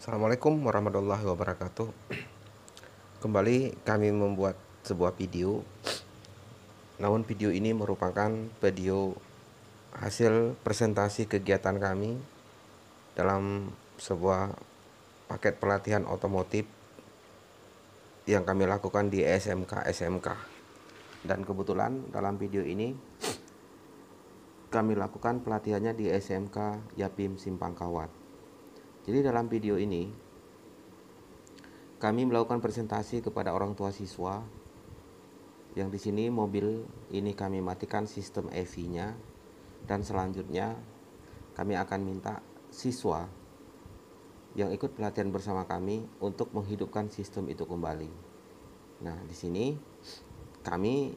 Assalamualaikum warahmatullahi wabarakatuh. Kembali kami membuat sebuah video. Namun video ini merupakan video hasil presentasi kegiatan kami dalam sebuah paket pelatihan otomotif yang kami lakukan di SMK SMK. Dan kebetulan dalam video ini kami lakukan pelatihannya di SMK Yapim Simpangkawat jadi dalam video ini kami melakukan presentasi kepada orang tua siswa yang di sini mobil ini kami matikan sistem EV-nya dan selanjutnya kami akan minta siswa yang ikut pelatihan bersama kami untuk menghidupkan sistem itu kembali. Nah, di sini kami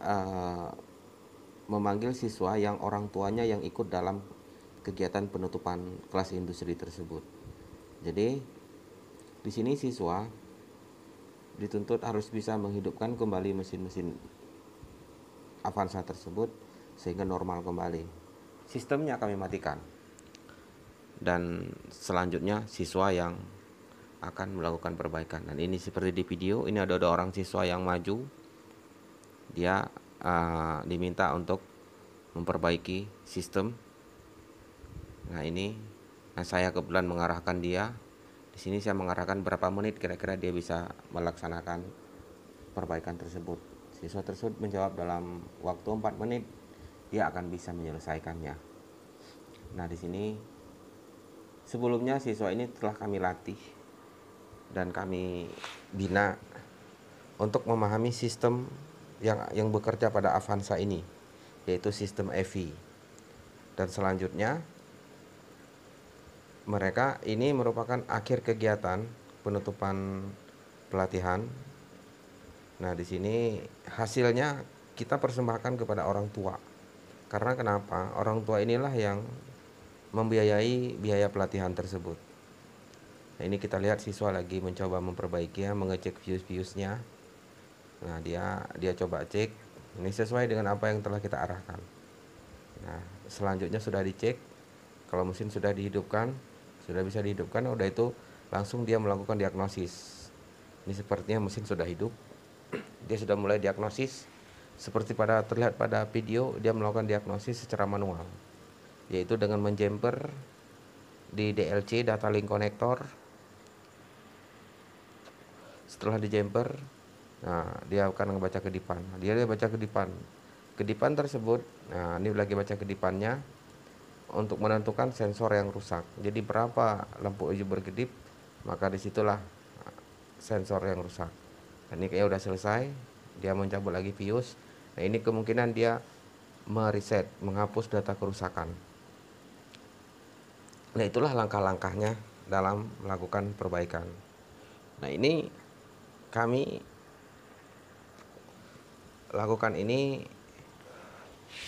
uh, memanggil siswa yang orang tuanya yang ikut dalam kegiatan penutupan kelas industri tersebut. Jadi di sini siswa dituntut harus bisa menghidupkan kembali mesin-mesin Avanza tersebut sehingga normal kembali. Sistemnya kami matikan. Dan selanjutnya siswa yang akan melakukan perbaikan. Dan ini seperti di video, ini ada ada orang siswa yang maju. Dia uh, diminta untuk memperbaiki sistem nah ini nah saya kebetulan mengarahkan dia di sini saya mengarahkan berapa menit kira-kira dia bisa melaksanakan perbaikan tersebut siswa tersebut menjawab dalam waktu 4 menit dia akan bisa menyelesaikannya nah di sini sebelumnya siswa ini telah kami latih dan kami bina untuk memahami sistem yang yang bekerja pada Avanza ini yaitu sistem EVI dan selanjutnya mereka ini merupakan akhir kegiatan penutupan pelatihan. Nah, di sini hasilnya kita persembahkan kepada orang tua. Karena kenapa? Orang tua inilah yang membiayai biaya pelatihan tersebut. Nah, ini kita lihat siswa lagi mencoba ya, mengecek views nya. Nah, dia dia coba cek. Ini sesuai dengan apa yang telah kita arahkan. Nah, selanjutnya sudah dicek. Kalau mesin sudah dihidupkan, sudah bisa dihidupkan, udah itu langsung dia melakukan diagnosis. Ini sepertinya mesin sudah hidup. Dia sudah mulai diagnosis seperti pada terlihat pada video dia melakukan diagnosis secara manual yaitu dengan menjemper di DLC data link connector setelah dijemper, nah dia akan membaca kedipan dia, dia baca kedipan kedipan tersebut nah ini lagi baca kedipannya untuk menentukan sensor yang rusak. Jadi berapa lampu hijau berkedip, maka disitulah uh, sensor yang rusak. Dan ini kayaknya udah selesai, dia mencabut lagi fuse. Nah ini kemungkinan dia mereset, menghapus data kerusakan. Nah itulah langkah-langkahnya dalam melakukan perbaikan. Nah ini kami lakukan ini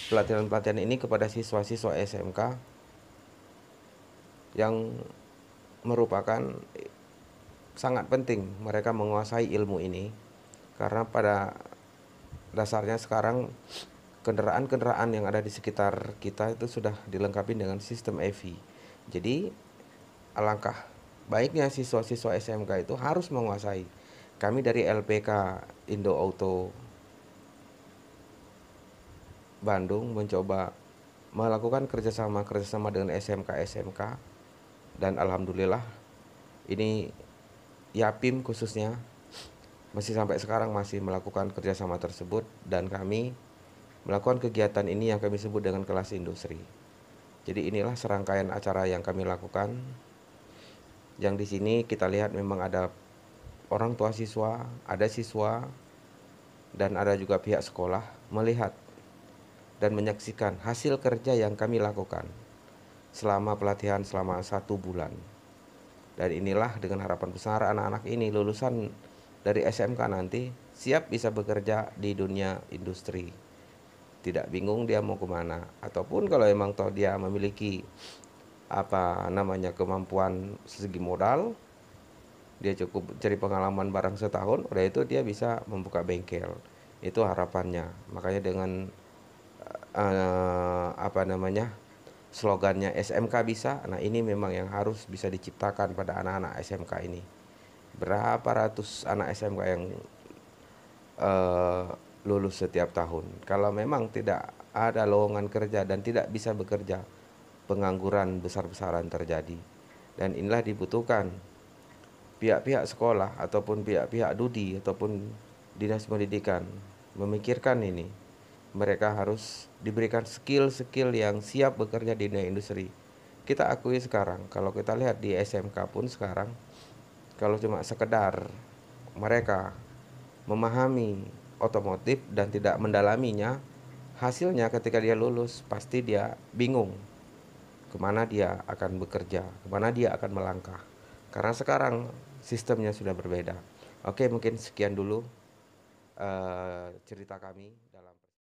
pelatihan-pelatihan ini kepada siswa-siswa SMK yang merupakan sangat penting mereka menguasai ilmu ini karena pada dasarnya sekarang kendaraan-kendaraan yang ada di sekitar kita itu sudah dilengkapi dengan sistem EV. Jadi alangkah baiknya siswa-siswa SMK itu harus menguasai. Kami dari LPK Indo Auto Bandung mencoba melakukan kerjasama kerjasama dengan SMK SMK dan alhamdulillah ini Yapim khususnya masih sampai sekarang masih melakukan kerjasama tersebut dan kami melakukan kegiatan ini yang kami sebut dengan kelas industri. Jadi inilah serangkaian acara yang kami lakukan. Yang di sini kita lihat memang ada orang tua siswa, ada siswa, dan ada juga pihak sekolah melihat dan menyaksikan hasil kerja yang kami lakukan selama pelatihan selama satu bulan. Dan inilah dengan harapan besar anak-anak ini lulusan dari SMK nanti siap bisa bekerja di dunia industri. Tidak bingung dia mau kemana. Ataupun kalau emang toh dia memiliki apa namanya kemampuan segi modal, dia cukup cari pengalaman barang setahun, udah itu dia bisa membuka bengkel. Itu harapannya. Makanya dengan uh, apa namanya slogannya SMK bisa. Nah ini memang yang harus bisa diciptakan pada anak-anak SMK ini. Berapa ratus anak SMK yang uh, lulus setiap tahun? Kalau memang tidak ada lowongan kerja dan tidak bisa bekerja, pengangguran besar-besaran terjadi. Dan inilah dibutuhkan pihak-pihak sekolah ataupun pihak-pihak dudi ataupun dinas pendidikan memikirkan ini mereka harus diberikan skill-skill yang siap bekerja di dunia industri. Kita akui sekarang, kalau kita lihat di SMK pun sekarang, kalau cuma sekedar mereka memahami otomotif dan tidak mendalaminya, hasilnya ketika dia lulus pasti dia bingung kemana dia akan bekerja, kemana dia akan melangkah. Karena sekarang sistemnya sudah berbeda. Oke, mungkin sekian dulu uh, cerita kami.